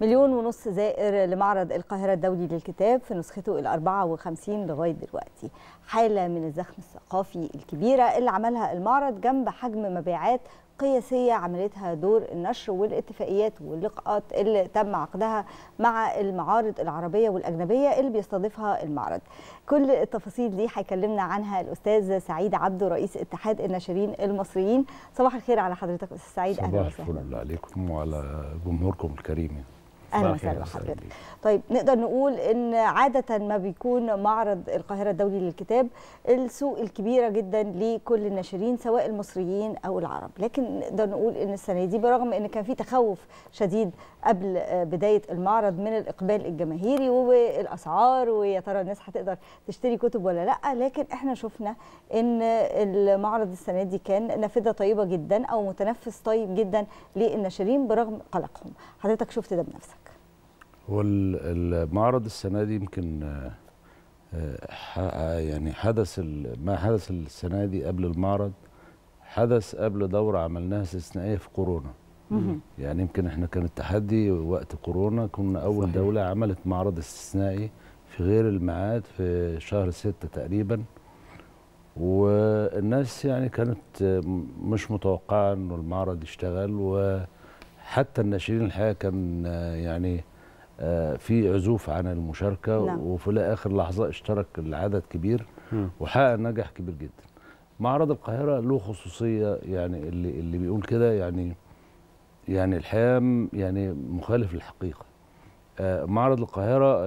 مليون ونص زائر لمعرض القاهرة الدولي للكتاب في نسخته ال 54 لغاية دلوقتي حالة من الزخم الثقافي الكبيرة اللي عملها المعرض جنب حجم مبيعات قياسية عملتها دور النشر والاتفاقيات واللقاءات اللي تم عقدها مع المعارض العربية والأجنبية اللي بيستضيفها المعرض كل التفاصيل دي هيكلمنا عنها الأستاذ سعيد عبده رئيس اتحاد الناشرين المصريين صباح الخير على حضرتك أستاذ سعيد أهلا وسهلا صباح الخير عليكم وعلى جمهوركم الكريم اهلا وسهلا بحضرتك طيب نقدر نقول ان عاده ما بيكون معرض القاهره الدولي للكتاب السوق الكبيره جدا لكل الناشرين سواء المصريين او العرب لكن نقدر نقول ان السنه دي برغم ان كان في تخوف شديد قبل آه، بدايه المعرض من الاقبال الجماهيري والاسعار ويا ترى الناس هتقدر تشتري كتب ولا لا لكن احنا شفنا ان المعرض السنه دي كان نافذه طيبه جدا او متنفس طيب جدا للناشرين برغم قلقهم حضرتك شفت ده بنفسك هو المعرض السنه دي يمكن آه، آه، آه، يعني حدث ما حدث السنه دي قبل المعرض حدث قبل دوره عملناها استثنائيه في كورونا يعني يمكن احنا كان التحدي وقت كورونا كنا اول صحيح. دوله عملت معرض استثنائي في غير الميعاد في شهر ستة تقريبا والناس يعني كانت مش متوقعه انه المعرض يشتغل وحتى الناشرين الحقيقه كان يعني آه، في عزوف عن المشاركه لا. نعم. وفي اخر لحظه اشترك العدد كبير وحقق نجاح كبير جدا معرض القاهره له خصوصيه يعني اللي اللي بيقول كده يعني يعني الحقيقه يعني مخالف للحقيقه آه، معرض القاهره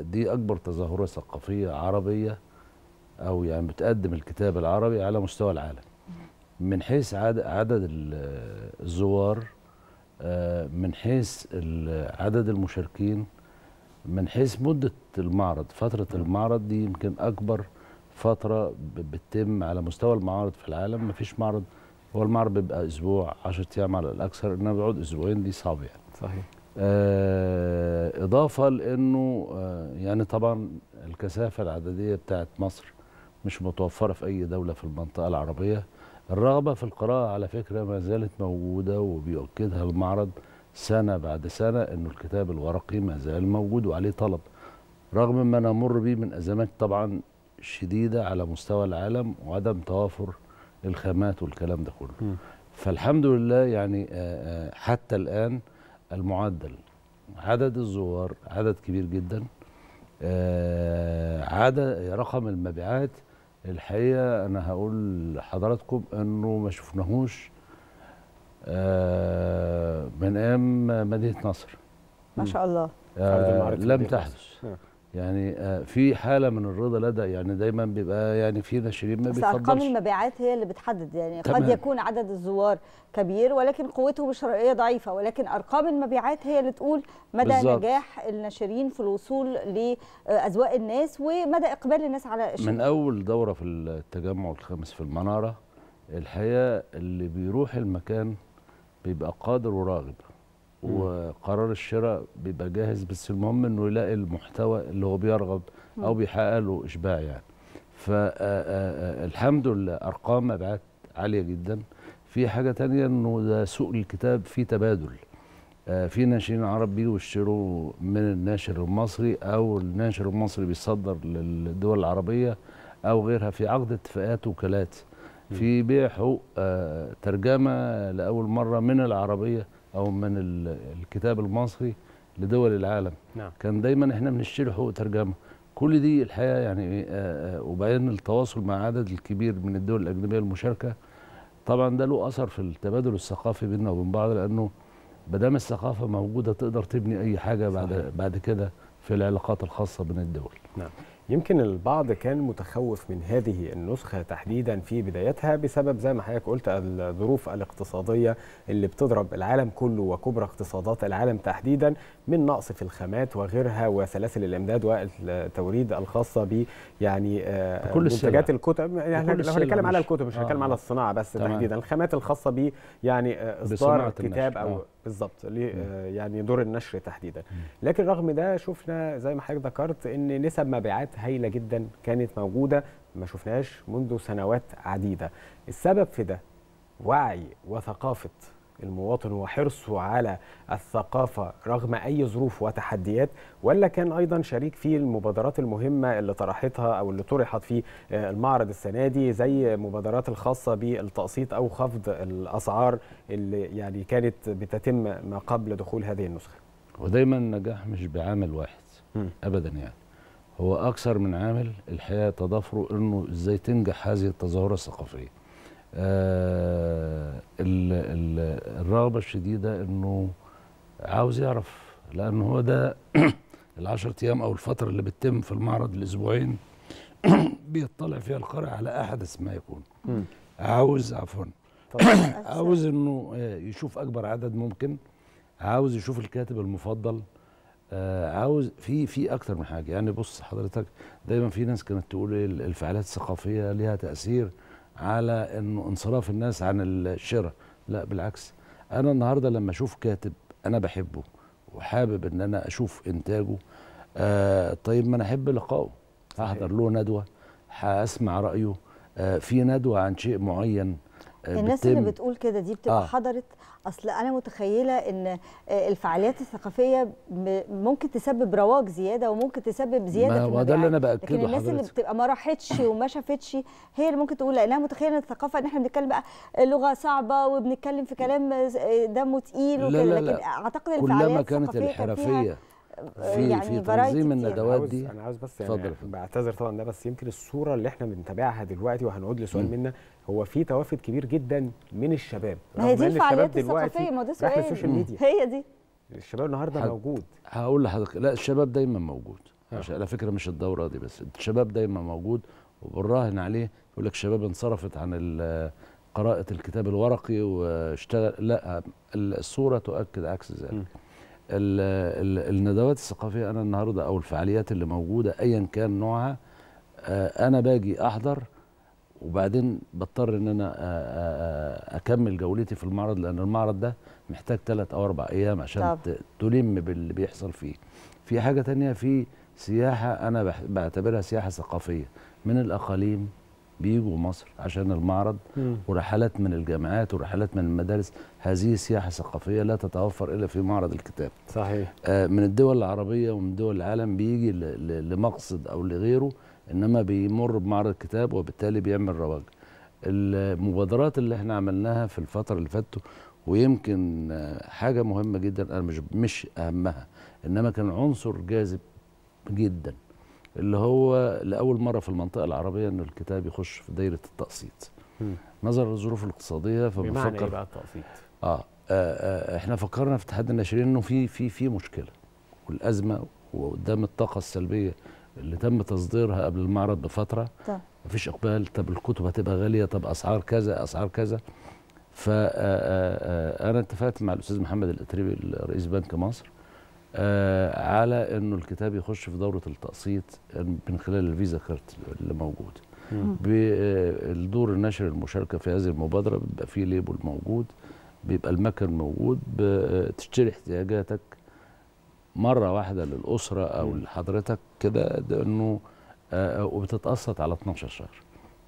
دي اكبر تظاهره ثقافيه عربيه او يعني بتقدم الكتاب العربي على مستوى العالم من حيث عدد آه، الزوار من حيث عدد المشاركين من حيث مدة المعرض فترة نعم. المعرض دي يمكن أكبر فترة بتتم على مستوى المعارض في العالم مفيش معرض هو المعرض بيبقى أسبوع 10 أيام على الأكثر إنما بيقعد أسبوعين دي صعب يعني صحيح آه إضافة لأنه آه يعني طبعا الكثافة العددية بتاعت مصر مش متوفرة في أي دولة في المنطقة العربية الرغبة في القراءة على فكرة ما زالت موجودة وبيؤكدها المعرض سنة بعد سنة أن الكتاب الورقي ما زال موجود وعليه طلب رغم ما نمر به من أزمات طبعا شديدة على مستوى العالم وعدم توافر الخامات والكلام ده كله فالحمد لله يعني آه، آه، حتى الآن المعدل عدد الزوار عدد كبير جدا آه، عدد رقم المبيعات الحقيقه انا هقول لحضراتكم انه ما شفناهوش آه، من ايام مدينه نصر ما شاء الله آه، لم تحدث نعم. يعني آه، في حاله من الرضا لدى يعني دايما بيبقى يعني في ناشرين ما بيفضلش ارقام المبيعات هي اللي بتحدد يعني تمام. قد يكون عدد الزوار كبير ولكن قوته الشرائيه ضعيفه ولكن ارقام المبيعات هي اللي تقول مدى بالزبط. نجاح الناشرين في الوصول لاذواق الناس ومدى اقبال الناس على الشغل من اول دوره في التجمع الخامس في المناره الحقيقه اللي بيروح المكان بيبقى قادر وراغب وقرار الشراء بيبقى جاهز بس المهم انه يلاقي المحتوى اللي هو بيرغب او بيحقق له اشباع يعني فالحمد لله ارقام مبيعات عاليه جدا في حاجه تانية انه ده سوق الكتاب فيه تبادل في ناشرين عرب بيجوا يشتروا من الناشر المصري او الناشر المصري بيصدر للدول العربيه او غيرها في عقد اتفاقات وكالات في بيع حقوق ترجمه لاول مره من العربيه او من الكتاب المصري لدول العالم نعم. كان دايما احنا بنشتري حقوق ترجمه كل دي الحقيقه يعني آه، آه، وبعدين التواصل مع عدد الكبير من الدول الاجنبيه المشاركه طبعا ده له اثر في التبادل الثقافي بيننا وبين بعض لانه ما دام الثقافه موجوده تقدر تبني اي حاجه بعد صحيح. بعد كده في العلاقات الخاصه بين الدول نعم يمكن البعض كان متخوف من هذه النسخة تحديدا في بدايتها بسبب زي ما حضرتك قلت الظروف الاقتصادية اللي بتضرب العالم كله وكبرى اقتصادات العالم تحديدا من نقص في الخامات وغيرها وسلاسل الامداد والتوريد الخاصة ب يعني آه، منتجات الكتب يعني لو هنتكلم على الكتب مش هنتكلم آه. على الصناعة بس تحديدا الخامات الخاصة ب يعني آه، اصدار كتاب او آه. بالظبط آه، يعني دور النشر تحديدا لكن رغم ده شفنا زي ما حضرتك ذكرت ان نسب مبيعات هايله جدا كانت موجوده ما شفناهاش منذ سنوات عديده السبب في ده وعي وثقافه المواطن وحرصه على الثقافة رغم أي ظروف وتحديات ولا كان أيضا شريك في المبادرات المهمة اللي طرحتها أو اللي طرحت في آه، المعرض السنة دي زي مبادرات الخاصة بالتقسيط أو خفض الأسعار اللي يعني كانت بتتم ما قبل دخول هذه النسخة ودايما النجاح مش بعامل واحد أبدا يعني هو أكثر من عامل الحقيقة تضافره أنه إزاي تنجح هذه التظاهرة الثقافية آه، الرغبه الشديده انه عاوز يعرف لان هو ده العشر ايام او الفتره اللي بتتم في المعرض الاسبوعين بيطلع فيها القارئ على احدث ما يكون عاوز عفوا عاوز انه آه، يشوف اكبر عدد ممكن عاوز يشوف الكاتب المفضل آه، عاوز في في اكتر من حاجه يعني بص حضرتك دايما في ناس كانت تقول الفعاليات الثقافيه ليها تاثير على انه انصراف الناس عن الشراء لا بالعكس انا النهارده لما اشوف كاتب انا بحبه وحابب ان انا اشوف انتاجه آه طيب ما انا احب لقائه هحضر له ندوه هاسمع رايه آه في ندوه عن شيء معين آه الناس اللي بتقول كده دي بتبقى آه. حضرت اصل انا متخيله ان آه، الفعاليات الثقافيه ممكن تسبب رواج زياده وممكن تسبب زياده ما في اللي انا باكده لكن الناس اللي بتبقى ما راحتش وما شافتش هي اللي ممكن تقول لانها متخيله ان الثقافه ان احنا بنتكلم بقى لغه صعبه وبنتكلم في كلام آه، دمه تقيل وكده لكن اعتقد الفعاليات الثقافيه الحرفيه في يعني في تنظيم الندوات دي انا عاوز بس يعني بعتذر طبعا ده بس يمكن الصوره اللي احنا بنتابعها دلوقتي وهنعود لسؤال منا هو في توافد كبير جدا من الشباب ما هي دي الفعاليات الثقافيه ما ده سؤال السوشيال ميديا هي دي الشباب النهارده موجود هقول لحضرتك لا الشباب دايما موجود آه. عشان على فكره مش الدوره دي بس الشباب دايما موجود وبنراهن عليه يقول لك الشباب انصرفت عن قراءه الكتاب الورقي واشتغل لا الصوره تؤكد عكس ذلك الندوات الثقافيه انا النهارده او الفعاليات اللي موجوده ايا كان نوعها آه، انا باجي احضر وبعدين بضطر ان انا آه، آه، اكمل جولتي في المعرض لان المعرض ده محتاج ثلاث او اربع ايام عشان طب. تلم باللي بيحصل فيه في حاجه تانية في سياحه انا بعتبرها سياحه ثقافيه من الاقاليم بيجوا مصر عشان المعرض ورحلات من الجامعات ورحلات من المدارس هذه سياحة ثقافية لا تتوفر إلا في معرض الكتاب صحيح آه من الدول العربية ومن دول العالم بيجي لمقصد أو لغيره إنما بيمر بمعرض الكتاب وبالتالي بيعمل رواج المبادرات اللي احنا عملناها في الفترة اللي فاتت ويمكن آه، حاجة مهمة جدا أنا مش مش أهمها إنما كان عنصر جاذب جدا اللي هو لاول مره في المنطقه العربيه ان الكتاب يخش في دايره التقسيط نظرا للظروف الاقتصاديه فبنفكر بمعنى ايه التقسيط آه،, آه, آه, احنا فكرنا في اتحاد الناشرين انه في في في مشكله والازمه وقدام الطاقه السلبيه اللي تم تصديرها قبل المعرض بفتره طب. مفيش اقبال طب الكتب هتبقى غاليه طب اسعار كذا اسعار كذا فانا آه، آه، اتفقت مع الاستاذ محمد الاتريبي رئيس بنك مصر آه، على انه الكتاب يخش في دوره التقسيط من خلال الفيزا كارت اللي موجوده آه، بالدور النشر المشاركه في هذه المبادره بيبقى فيه ليبل موجود بيبقى المكن موجود آه، تشتري احتياجاتك مره واحده للاسره او لحضرتك كده انه وبتتقسط على 12 شهر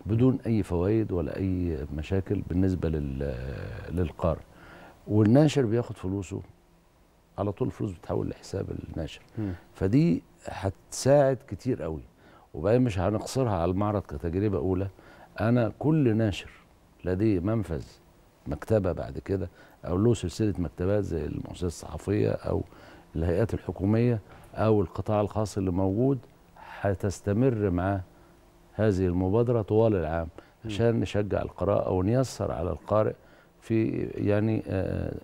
بدون اي فوائد ولا اي مشاكل بالنسبه للقارئ والناشر بياخد فلوسه على طول الفلوس بتتحول لحساب الناشر فدي هتساعد كتير قوي وبعدين مش هنقصرها على المعرض كتجربه اولى انا كل ناشر لديه منفذ مكتبه بعد كده او له سلسله مكتبات زي المؤسسه الصحفيه او الهيئات الحكوميه او القطاع الخاص اللي موجود هتستمر معاه هذه المبادره طوال العام عشان نشجع القراءه ونيسر على القارئ في يعني آه،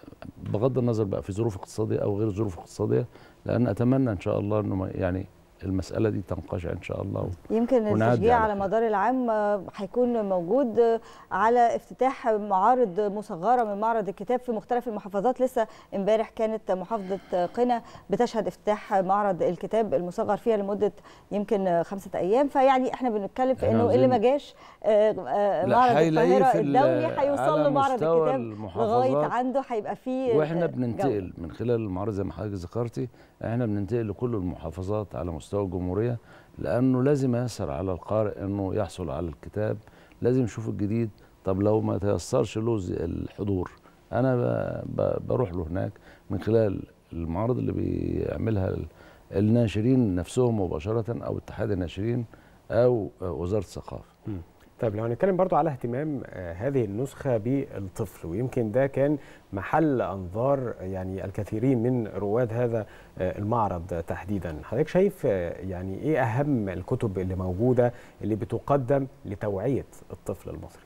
بغض النظر بقى في ظروف اقتصاديه او غير ظروف اقتصاديه لان اتمنى ان شاء الله انه يعني المساله دي تنقشع ان شاء الله يمكن التشجيع على مدار العام هيكون موجود على افتتاح معارض مصغره من معرض الكتاب في مختلف المحافظات لسه امبارح كانت محافظه قنا بتشهد افتتاح معرض الكتاب المصغر فيها لمده يمكن خمسة ايام فيعني احنا بنتكلم في انه إيه اللي ما جاش آه، آه، معرض القاهره الدولي هيوصل له معرض الكتاب لغايه عنده هيبقى فيه آه، واحنا بننتقل جو. من خلال المعارض زي ما حضرتك ذكرتي احنا بننتقل لكل المحافظات على مستوى مستوى الجمهوريه لانه لازم ييسر على القارئ انه يحصل على الكتاب لازم يشوف الجديد طب لو ما تيسرش له الحضور انا بروح له هناك من خلال المعارض اللي بيعملها الناشرين نفسهم مباشره او اتحاد الناشرين او وزاره الثقافه طيب لو هنتكلم برضو على اهتمام آه، هذه النسخة بالطفل ويمكن ده كان محل أنظار يعني الكثيرين من رواد هذا آه، المعرض تحديدا حضرتك شايف آه، يعني إيه أهم الكتب اللي موجودة اللي بتقدم لتوعية الطفل المصري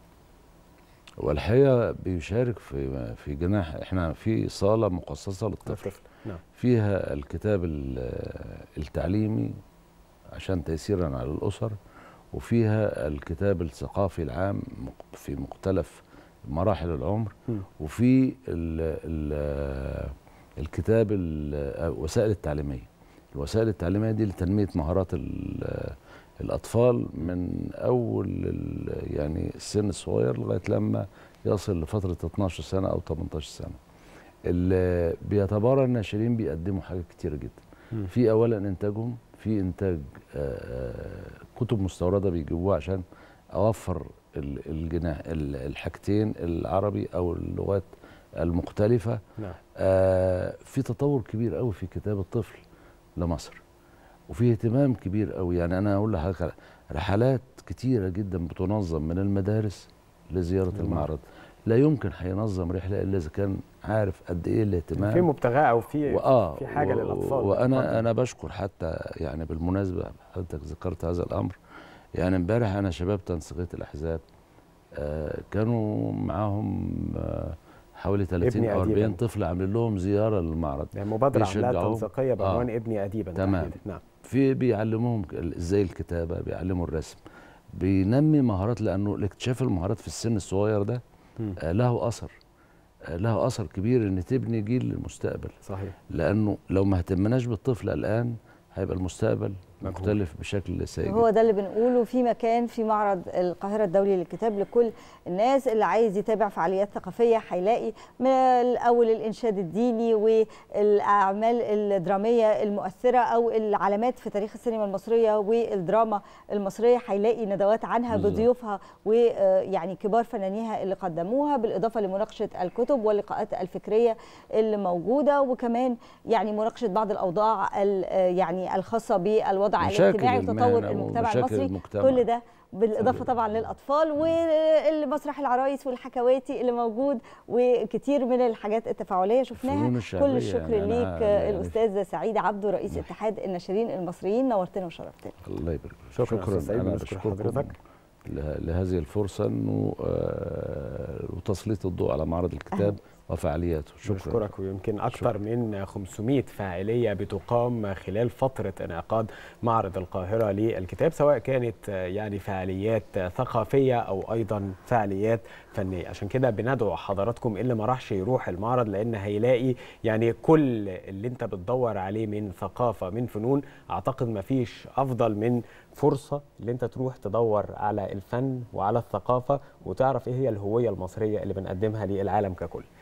والحقيقة بيشارك في في جناح احنا في صالة مخصصة للطفل نعم. فيها الكتاب التعليمي عشان تيسيرا على الأسر وفيها الكتاب الثقافي العام في مختلف مراحل العمر وفي الـ الـ الكتاب الوسائل التعليميه الوسائل التعليميه دي لتنميه مهارات الاطفال من اول يعني السن الصغير لغايه لما يصل لفتره 12 سنه او 18 سنه اللي بيتبارى الناشرين بيقدموا حاجات كتير جدا في اولا انتاجهم في انتاج آه، آه، كتب مستورده بيجيبوها عشان اوفر الجناح الحاجتين العربي او اللغات المختلفه نعم. آه، في تطور كبير قوي في كتاب الطفل لمصر وفي اهتمام كبير قوي يعني انا اقول لحضرتك رحلات كتيره جدا بتنظم من المدارس لزياره نعم. المعرض لا يمكن هينظم رحله الا اذا كان عارف قد ايه الاهتمام في مبتغاه او في آه، في حاجه للاطفال وانا بالطبع. انا بشكر حتى يعني بالمناسبه حضرتك ذكرت هذا الامر يعني امبارح انا شباب تنسيقيه الاحزاب آه كانوا معاهم آه حوالي 30 او 40 طفل عاملين لهم زياره للمعرض يعني مبادره عاملاها تنسيقيه آه. بعنوان آه ابني اديبا تمام نعم في بيعلموهم ازاي الكتابه بيعلموا الرسم بينمي مهارات لانه اكتشاف المهارات في السن الصغير ده آه، له اثر آه، له اثر كبير ان تبني جيل للمستقبل صحيح لانه لو ما اهتمناش بالطفل الان هيبقى المستقبل مختلف بشكل سيء هو ده اللي بنقوله في مكان في معرض القاهره الدولي للكتاب لكل الناس اللي عايز يتابع فعاليات ثقافيه هيلاقي من الاول الانشاد الديني والاعمال الدراميه المؤثره او العلامات في تاريخ السينما المصريه والدراما المصريه هيلاقي ندوات عنها بضيوفها ويعني كبار فنانيها اللي قدموها بالاضافه لمناقشه الكتب واللقاءات الفكريه اللي موجوده وكمان يعني مناقشه بعض الاوضاع يعني الخاصه بالوضع الوضع الاجتماعي وتطور المجتمع المصري المجتمع. كل ده بالاضافه طبعا للاطفال والمسرح العرايس والحكواتي اللي موجود وكتير من الحاجات التفاعليه شفناها كل يعني الشكر يعني ليك الاستاذ سعيد عبده رئيس مح. اتحاد الناشرين المصريين نورتنا وشرفتنا الله يبارك شكرا, شكرا سعيد انا بشكر حضرتك لهذه الفرصه انه آه، وتسليط الضوء على معرض الكتاب أه. وفعالياته شكرا بشكرك ويمكن أكثر شكرا. من 500 فاعلية بتقام خلال فترة انعقاد معرض القاهرة للكتاب سواء كانت يعني فعاليات ثقافية أو أيضا فعاليات فنية عشان كده بندعو حضراتكم اللي ما راحش يروح المعرض لأن هيلاقي يعني كل اللي أنت بتدور عليه من ثقافة من فنون أعتقد ما فيش أفضل من فرصة اللي انت تروح تدور على الفن وعلى الثقافة وتعرف ايه هي الهوية المصرية اللي بنقدمها للعالم ككل